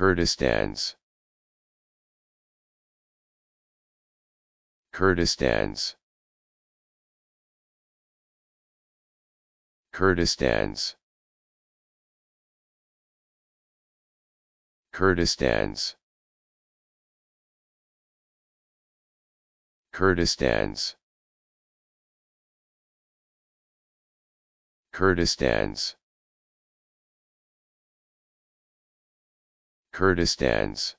Kurdistans Kurdistans Kurdistans Kurdistans Kurdistans Kurdistans Kurdistans